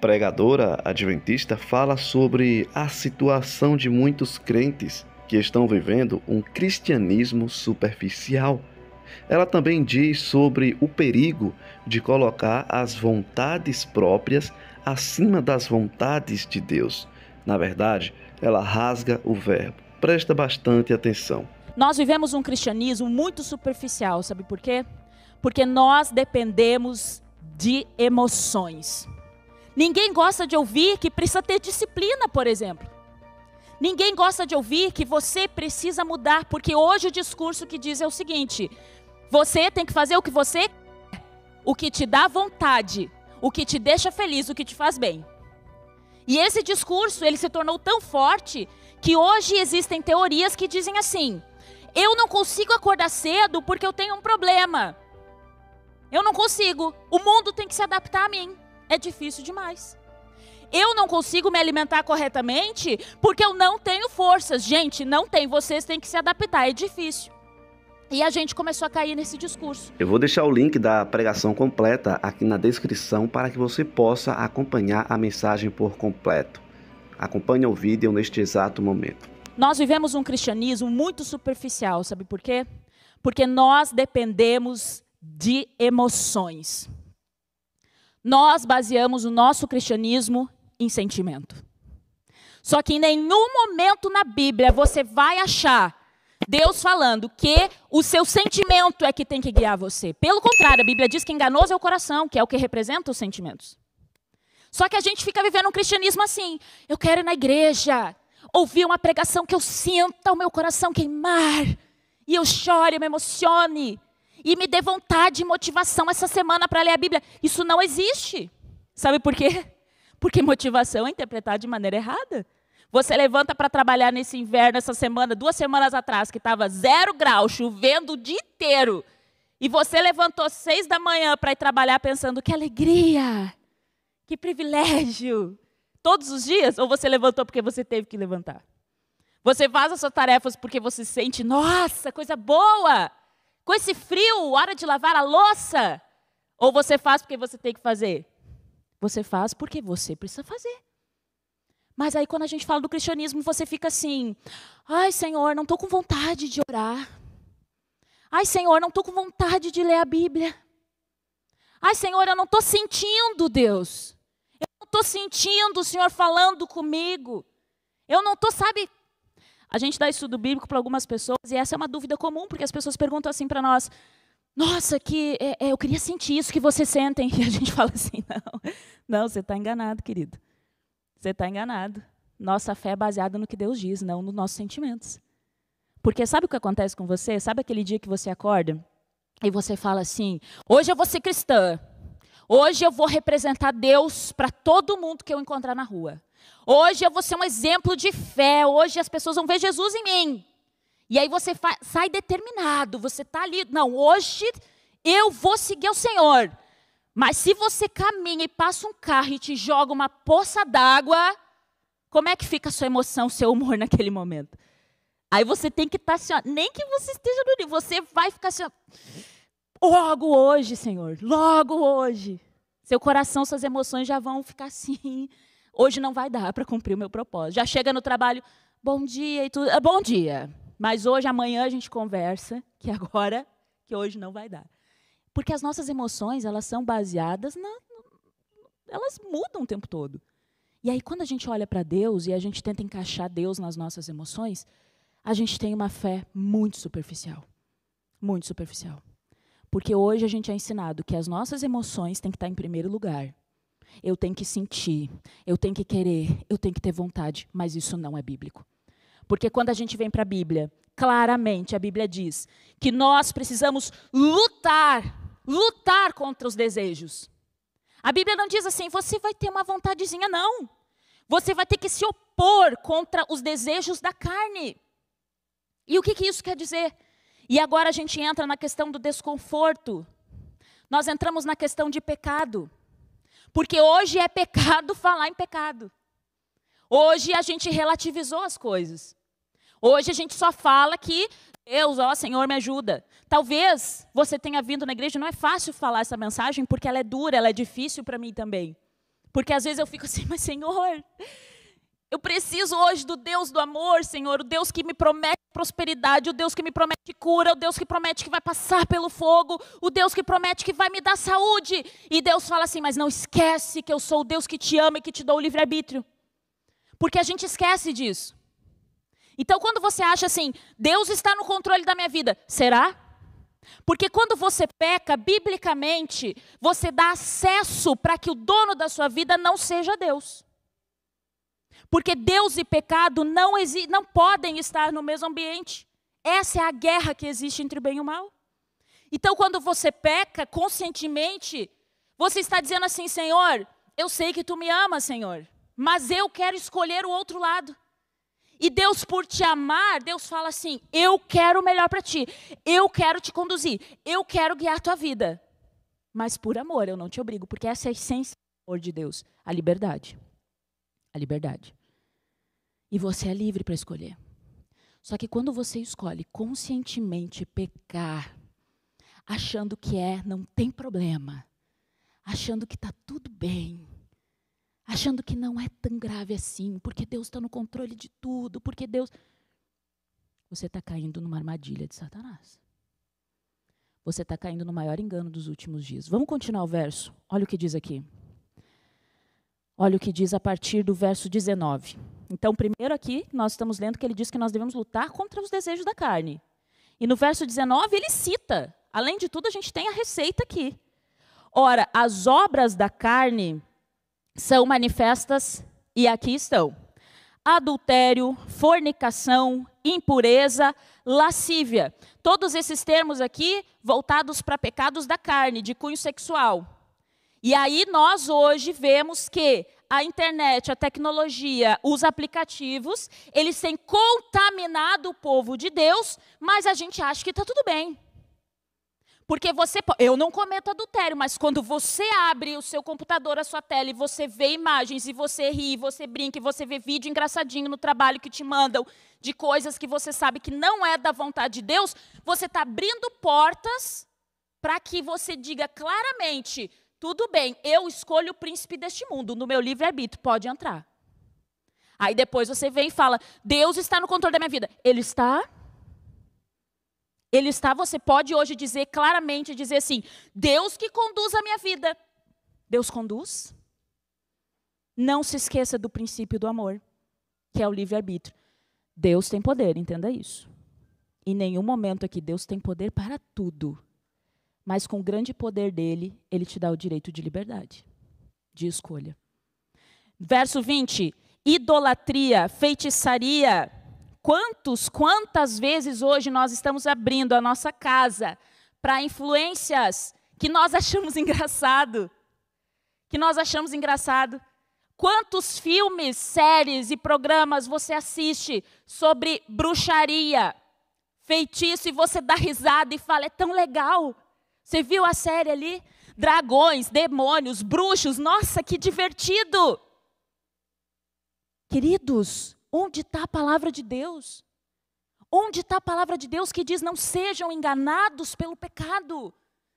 pregadora adventista fala sobre a situação de muitos crentes que estão vivendo um cristianismo superficial. Ela também diz sobre o perigo de colocar as vontades próprias acima das vontades de Deus. Na verdade, ela rasga o verbo. Presta bastante atenção. Nós vivemos um cristianismo muito superficial, sabe por quê? Porque nós dependemos de emoções. Ninguém gosta de ouvir que precisa ter disciplina, por exemplo. Ninguém gosta de ouvir que você precisa mudar, porque hoje o discurso que diz é o seguinte: você tem que fazer o que você quer, o que te dá vontade, o que te deixa feliz, o que te faz bem. E esse discurso, ele se tornou tão forte que hoje existem teorias que dizem assim: eu não consigo acordar cedo porque eu tenho um problema. Eu não consigo. O mundo tem que se adaptar a mim é difícil demais. Eu não consigo me alimentar corretamente porque eu não tenho forças. Gente, não tem, vocês têm que se adaptar, é difícil. E a gente começou a cair nesse discurso. Eu vou deixar o link da pregação completa aqui na descrição para que você possa acompanhar a mensagem por completo. Acompanhe o vídeo neste exato momento. Nós vivemos um cristianismo muito superficial, sabe por quê? Porque nós dependemos de emoções. Nós baseamos o nosso cristianismo em sentimento. Só que em nenhum momento na Bíblia você vai achar Deus falando que o seu sentimento é que tem que guiar você. Pelo contrário, a Bíblia diz que enganoso é o coração, que é o que representa os sentimentos. Só que a gente fica vivendo um cristianismo assim. Eu quero ir na igreja, ouvir uma pregação que eu sinta o meu coração queimar, e eu chore, eu me emocione e me dê vontade e motivação essa semana para ler a Bíblia. Isso não existe. Sabe por quê? Porque motivação é interpretada de maneira errada. Você levanta para trabalhar nesse inverno, essa semana, duas semanas atrás, que estava zero grau, chovendo o dia inteiro. E você levantou seis da manhã para ir trabalhar pensando: que alegria, que privilégio. Todos os dias? Ou você levantou porque você teve que levantar? Você faz as suas tarefas porque você sente: nossa, coisa boa. Com esse frio, hora de lavar a louça? Ou você faz porque você tem que fazer? Você faz porque você precisa fazer. Mas aí quando a gente fala do cristianismo, você fica assim: "Ai, Senhor, não estou com vontade de orar. Ai, Senhor, não estou com vontade de ler a Bíblia. Ai, Senhor, eu não estou sentindo Deus. Eu não estou sentindo o Senhor falando comigo. Eu não estou, sabe, a gente dá estudo bíblico para algumas pessoas e essa é uma dúvida comum, porque as pessoas perguntam assim para nós: Nossa, que é, é, eu queria sentir isso que vocês sentem. E a gente fala assim: Não, não, você está enganado, querido. Você está enganado. Nossa fé é baseada no que Deus diz, não nos nossos sentimentos. Porque sabe o que acontece com você? Sabe aquele dia que você acorda e você fala assim: Hoje eu vou ser cristã. Hoje eu vou representar Deus para todo mundo que eu encontrar na rua. Hoje eu vou ser um exemplo de fé. Hoje as pessoas vão ver Jesus em mim. E aí você sai determinado, você está ali. Não, hoje eu vou seguir o Senhor. Mas se você caminha e passa um carro e te joga uma poça d'água, como é que fica a sua emoção, o seu humor naquele momento? Aí você tem que estar tá assim, ó, nem que você esteja no você vai ficar assim, ó, logo hoje, Senhor, logo hoje. Seu coração, suas emoções já vão ficar assim, Hoje não vai dar para cumprir o meu propósito. Já chega no trabalho, bom dia e tudo. É, bom dia. Mas hoje, amanhã a gente conversa, que agora, que hoje não vai dar. Porque as nossas emoções, elas são baseadas na. Elas mudam o tempo todo. E aí, quando a gente olha para Deus e a gente tenta encaixar Deus nas nossas emoções, a gente tem uma fé muito superficial. Muito superficial. Porque hoje a gente é ensinado que as nossas emoções têm que estar em primeiro lugar. Eu tenho que sentir, eu tenho que querer, eu tenho que ter vontade, mas isso não é bíblico. Porque quando a gente vem para a Bíblia, claramente a Bíblia diz que nós precisamos lutar, lutar contra os desejos. A Bíblia não diz assim, você vai ter uma vontadezinha, não. Você vai ter que se opor contra os desejos da carne. E o que, que isso quer dizer? E agora a gente entra na questão do desconforto. Nós entramos na questão de pecado. Porque hoje é pecado falar em pecado. Hoje a gente relativizou as coisas. Hoje a gente só fala que Deus, ó Senhor, me ajuda. Talvez você tenha vindo na igreja, não é fácil falar essa mensagem porque ela é dura, ela é difícil para mim também. Porque às vezes eu fico assim, mas Senhor, eu preciso hoje do Deus do amor, Senhor, o Deus que me promete prosperidade, o Deus que me promete cura, o Deus que promete que vai passar pelo fogo, o Deus que promete que vai me dar saúde. E Deus fala assim: "Mas não esquece que eu sou o Deus que te ama e que te dou o livre-arbítrio". Porque a gente esquece disso. Então quando você acha assim: "Deus está no controle da minha vida", será? Porque quando você peca, biblicamente, você dá acesso para que o dono da sua vida não seja Deus. Porque Deus e pecado não, não podem estar no mesmo ambiente. Essa é a guerra que existe entre o bem e o mal. Então, quando você peca conscientemente, você está dizendo assim: Senhor, eu sei que tu me amas, Senhor, mas eu quero escolher o outro lado. E Deus, por te amar, Deus fala assim: eu quero o melhor para ti, eu quero te conduzir, eu quero guiar tua vida. Mas por amor, eu não te obrigo, porque essa é a essência do amor de Deus a liberdade. A liberdade. E você é livre para escolher. Só que quando você escolhe conscientemente pecar, achando que é, não tem problema, achando que está tudo bem, achando que não é tão grave assim, porque Deus está no controle de tudo, porque Deus. Você está caindo numa armadilha de Satanás. Você está caindo no maior engano dos últimos dias. Vamos continuar o verso? Olha o que diz aqui. Olha o que diz a partir do verso 19. Então, primeiro aqui, nós estamos lendo que ele diz que nós devemos lutar contra os desejos da carne. E no verso 19, ele cita. Além de tudo, a gente tem a receita aqui. Ora, as obras da carne são manifestas e aqui estão: adultério, fornicação, impureza, lascívia. Todos esses termos aqui voltados para pecados da carne, de cunho sexual. E aí nós hoje vemos que a internet, a tecnologia, os aplicativos, eles têm contaminado o povo de Deus, mas a gente acha que está tudo bem. Porque você, eu não cometo adultério, mas quando você abre o seu computador, a sua tela e você vê imagens e você ri, você brinca, e você vê vídeo engraçadinho no trabalho que te mandam de coisas que você sabe que não é da vontade de Deus, você está abrindo portas para que você diga claramente: tudo bem, eu escolho o príncipe deste mundo, no meu livre-arbítrio, pode entrar. Aí depois você vem e fala: Deus está no controle da minha vida. Ele está. Ele está, você pode hoje dizer claramente, dizer assim: Deus que conduz a minha vida. Deus conduz. Não se esqueça do princípio do amor, que é o livre-arbítrio. Deus tem poder, entenda isso. Em nenhum momento aqui, Deus tem poder para tudo mas com o grande poder dele, ele te dá o direito de liberdade, de escolha. Verso 20: idolatria, feitiçaria. Quantos, quantas vezes hoje nós estamos abrindo a nossa casa para influências que nós achamos engraçado? Que nós achamos engraçado. Quantos filmes, séries e programas você assiste sobre bruxaria, feitiço e você dá risada e fala: é tão legal. Você viu a série ali? Dragões, demônios, bruxos. Nossa, que divertido! Queridos, onde está a palavra de Deus? Onde está a palavra de Deus que diz: não sejam enganados pelo pecado?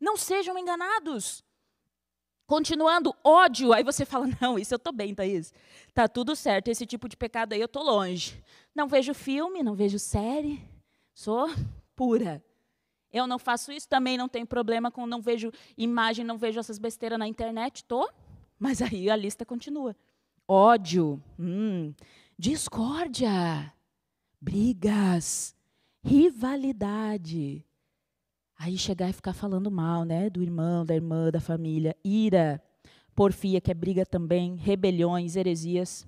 Não sejam enganados. Continuando, ódio. Aí você fala: não, isso eu estou bem, Thaís. Tá tudo certo, esse tipo de pecado aí eu estou longe. Não vejo filme, não vejo série, sou pura. Eu não faço isso, também não tenho problema com não vejo imagem, não vejo essas besteiras na internet, tô. Mas aí a lista continua. Ódio, hum, discórdia, brigas, rivalidade. Aí chegar e ficar falando mal, né, do irmão, da irmã, da família, ira, porfia, que é briga também, rebeliões, heresias.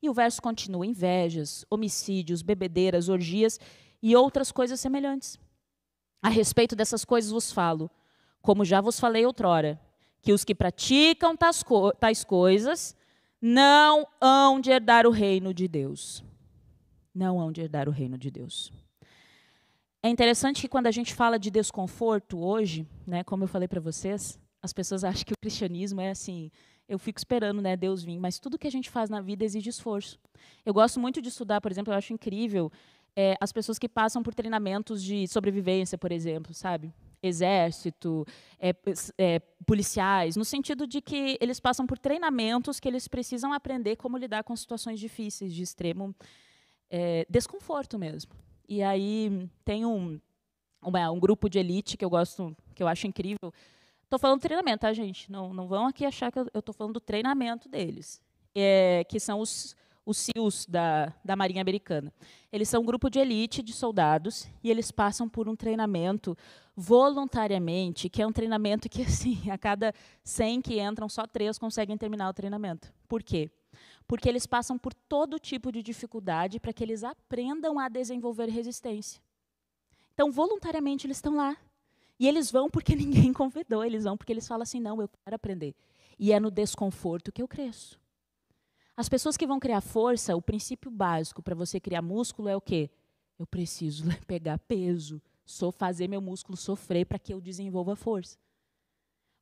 E o verso continua: invejas, homicídios, bebedeiras, orgias e outras coisas semelhantes. A respeito dessas coisas vos falo, como já vos falei outrora, que os que praticam tais, co tais coisas não hão de herdar o reino de Deus. Não hão de herdar o reino de Deus. É interessante que quando a gente fala de desconforto hoje, né, como eu falei para vocês, as pessoas acham que o cristianismo é assim, eu fico esperando, né, Deus vir, mas tudo que a gente faz na vida exige esforço. Eu gosto muito de estudar, por exemplo, eu acho incrível é, as pessoas que passam por treinamentos de sobrevivência, por exemplo, sabe? Exército, é, é, policiais, no sentido de que eles passam por treinamentos que eles precisam aprender como lidar com situações difíceis, de extremo é, desconforto mesmo. E aí tem um, um grupo de elite que eu gosto, que eu acho incrível. Estou falando do treinamento, tá, gente? Não, não vão aqui achar que eu estou falando do treinamento deles, é, que são os os SEALs da, da Marinha Americana. Eles são um grupo de elite de soldados e eles passam por um treinamento voluntariamente, que é um treinamento que, assim, a cada 100 que entram, só três conseguem terminar o treinamento. Por quê? Porque eles passam por todo tipo de dificuldade para que eles aprendam a desenvolver resistência. Então, voluntariamente, eles estão lá. E eles vão porque ninguém convidou, eles vão porque eles falam assim: não, eu quero aprender. E é no desconforto que eu cresço. As pessoas que vão criar força, o princípio básico para você criar músculo é o quê? Eu preciso pegar peso, sou fazer meu músculo sofrer para que eu desenvolva força.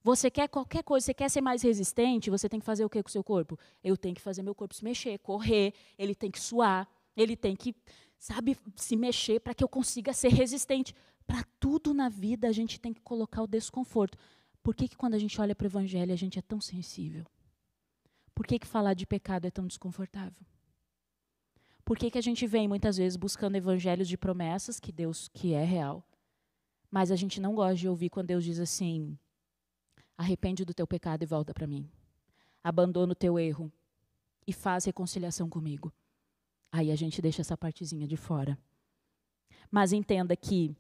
Você quer qualquer coisa, você quer ser mais resistente, você tem que fazer o quê com o seu corpo? Eu tenho que fazer meu corpo se mexer, correr, ele tem que suar, ele tem que, sabe, se mexer para que eu consiga ser resistente. Para tudo na vida a gente tem que colocar o desconforto. Por que, que quando a gente olha para o evangelho a gente é tão sensível? Por que, que falar de pecado é tão desconfortável? Por que, que a gente vem muitas vezes buscando evangelhos de promessas que Deus que é real, mas a gente não gosta de ouvir quando Deus diz assim: arrepende do teu pecado e volta para mim, abandona o teu erro e faz reconciliação comigo. Aí a gente deixa essa partezinha de fora. Mas entenda que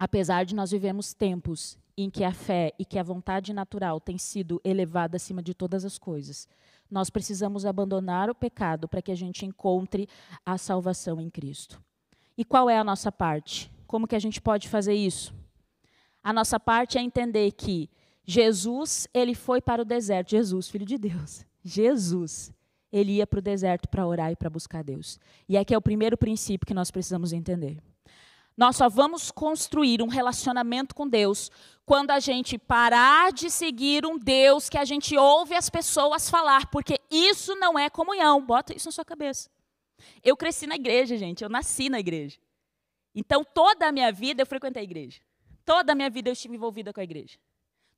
apesar de nós vivemos tempos em que a fé e que a vontade natural têm sido elevada acima de todas as coisas, nós precisamos abandonar o pecado para que a gente encontre a salvação em Cristo. E qual é a nossa parte? Como que a gente pode fazer isso? A nossa parte é entender que Jesus, ele foi para o deserto, Jesus, filho de Deus. Jesus, ele ia para o deserto para orar e para buscar Deus. E é que é o primeiro princípio que nós precisamos entender. Nós só vamos construir um relacionamento com Deus quando a gente parar de seguir um Deus que a gente ouve as pessoas falar, porque isso não é comunhão. Bota isso na sua cabeça. Eu cresci na igreja, gente. Eu nasci na igreja. Então, toda a minha vida eu frequentei a igreja. Toda a minha vida eu estive envolvida com a igreja.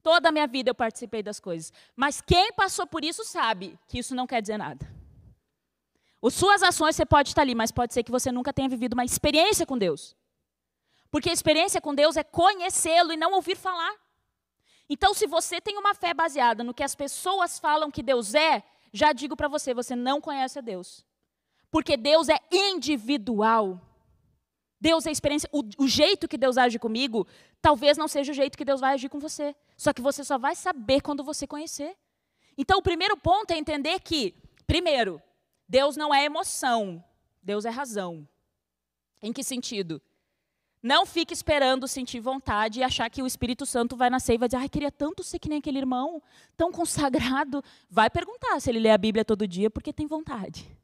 Toda a minha vida eu participei das coisas. Mas quem passou por isso sabe que isso não quer dizer nada. As suas ações você pode estar ali, mas pode ser que você nunca tenha vivido uma experiência com Deus. Porque a experiência com Deus é conhecê-lo e não ouvir falar. Então, se você tem uma fé baseada no que as pessoas falam que Deus é, já digo para você, você não conhece a Deus. Porque Deus é individual. Deus é experiência. O, o, jeito que Deus age comigo, talvez não seja o jeito que Deus vai agir com você. Só que você só vai saber quando você conhecer. Então, o primeiro ponto é entender que, primeiro, Deus não é emoção, Deus é razão. Em que sentido? Não fique esperando sentir vontade e achar que o Espírito Santo vai nascer e vai dizer, ai, queria tanto ser que nem aquele irmão, tão consagrado. Vai perguntar se ele lê a Bíblia todo dia, porque tem vontade.